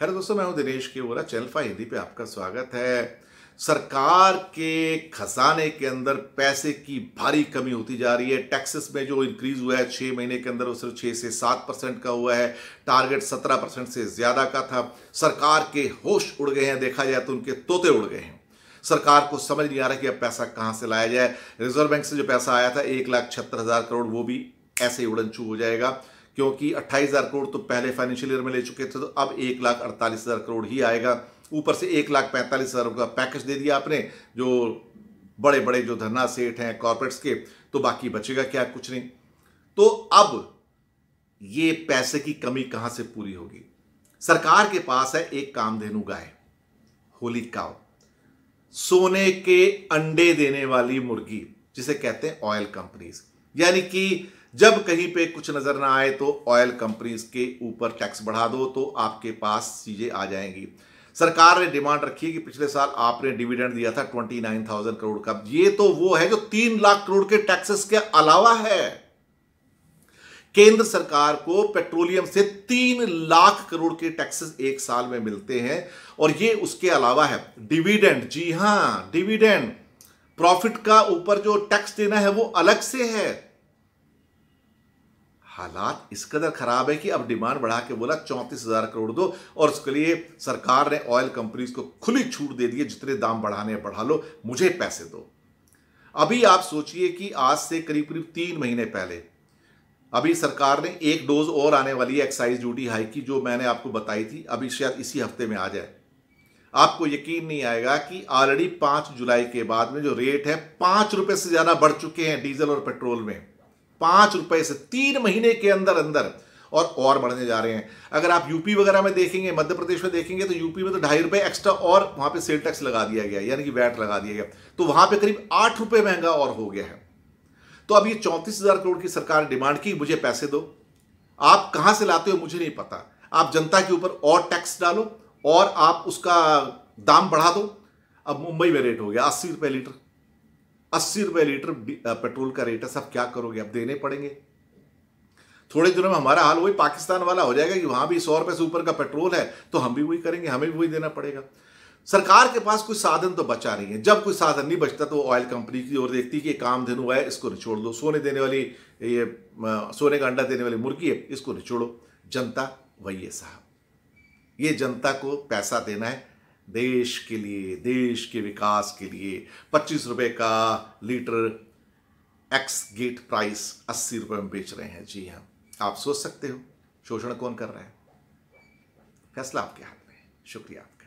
hello दोस्तों मैं हूं दिनेश के वोरा चैनल फाइव हिंदी पे आपका स्वागत है सरकार के खजाने के अंदर पैसे की भारी कमी होती जा रही है टैक्सेस में जो इंक्रीज हुआ है छः महीने के अंदर वो सिर्फ छः से सात परसेंट का हुआ है टारगेट सत्रह परसेंट से ज़्यादा का था सरकार के होश उड़ गए हैं देखा जाए तो उनके तोते उड़ गए हैं सरकार को समझ नहीं आ रहा कि अब पैसा कहाँ से लाया जाए रिजर्व बैंक से जो पैसा आया था एक लाख छहत्तर हज़ार करोड़ वो भी ऐसे ही उड़न चू हो जाएगा क्योंकि अट्ठाईस हज़ार करोड़ तो पहले फाइनेंशियल ईयर में ले चुके थे तो अब एक लाख अड़तालीस हज़ार करोड़ ही आएगा ऊपर से एक लाख पैंतालीस हज़ार का पैकेज दे दिया आपने जो बड़े बड़े जो धरना सेठ हैं कॉरपोरेट्स के तो बाकी बचेगा क्या कुछ नहीं तो अब ये पैसे की कमी कहां से पूरी होगी सरकार के पास है एक कामधेनु गाय होली काव सोने के अंडे देने वाली मुर्गी जिसे कहते हैं ऑयल कंपनीज यानी कि जब कहीं पे कुछ नजर ना आए तो ऑयल कंपनीज के ऊपर टैक्स बढ़ा दो तो आपके पास चीजें आ जाएंगी सरकार ने डिमांड रखी कि पिछले साल आपने डिविडेंड दिया था ट्वेंटी नाइन थाउजेंड करोड़ का ये तो वो है जो तीन लाख करोड़ के टैक्सेस के अलावा है केंद्र सरकार को पेट्रोलियम से तीन लाख करोड़ के टैक्सेस एक साल में मिलते हैं और ये उसके अलावा है डिविडेंड जी हां डिविडेंड प्रॉफिट का ऊपर जो टैक्स देना है वो अलग से है हालात इस कदर ख़राब है कि अब डिमांड बढ़ा के बोला चौंतीस हज़ार करोड़ दो और उसके लिए सरकार ने ऑयल कंपनीज को खुली छूट दे दी है जितने दाम बढ़ाने बढ़ा लो मुझे पैसे दो अभी आप सोचिए कि आज से करीब करीब तीन महीने पहले अभी सरकार ने एक डोज और आने वाली है एक्साइज ड्यूटी हाई की जो मैंने आपको बताई थी अभी शायद इसी हफ्ते में आ जाए आपको यकीन नहीं आएगा कि ऑलरेडी पांच जुलाई के बाद में जो रेट है पाँच रुपए से ज़्यादा बढ़ चुके हैं डीजल और पेट्रोल में पांच रुपए से तीन महीने के अंदर अंदर और और बढ़ने जा रहे हैं अगर आप यूपी वगैरह में देखेंगे मध्य प्रदेश में देखेंगे तो यूपी में तो ढाई रुपए एक्स्ट्रा और वहां पे सेल टैक्स लगा दिया गया यानी कि वैट लगा दिया गया तो वहां पे करीब आठ रुपए महंगा और हो गया है तो अब ये चौंतीस हज़ार करोड़ की सरकार ने डिमांड की मुझे पैसे दो आप कहां से लाते हो मुझे नहीं पता आप जनता के ऊपर और टैक्स डालो और आप उसका दाम बढ़ा दो अब मुंबई में रेट हो गया अस्सी रुपए लीटर अस्सी रुपए लीटर पेट्रोल का रेट है सब क्या करोगे अब देने पड़ेंगे थोड़े दिनों में हमारा हाल वही पाकिस्तान वाला हो जाएगा कि वहां भी सौ रुपए से ऊपर का पेट्रोल है तो हम भी वही करेंगे हमें भी वही देना पड़ेगा सरकार के पास कोई साधन तो बचा नहीं है जब कोई साधन नहीं बचता तो ऑयल कंपनी की ओर देखती कि काम धन हुआ है इसको निचोड़ दो सोने देने वाली ये सोने का अंडा देने वाली मुर्गी है इसको निचोड़ो जनता वही है साहब ये जनता को पैसा देना है देश के लिए देश के विकास के लिए पच्चीस रुपए का लीटर एक्स गेट प्राइस अस्सी रुपए में बेच रहे हैं जी हाँ आप सोच सकते हो शोषण कौन कर रहा है फैसला आपके हाथ में है शुक्रिया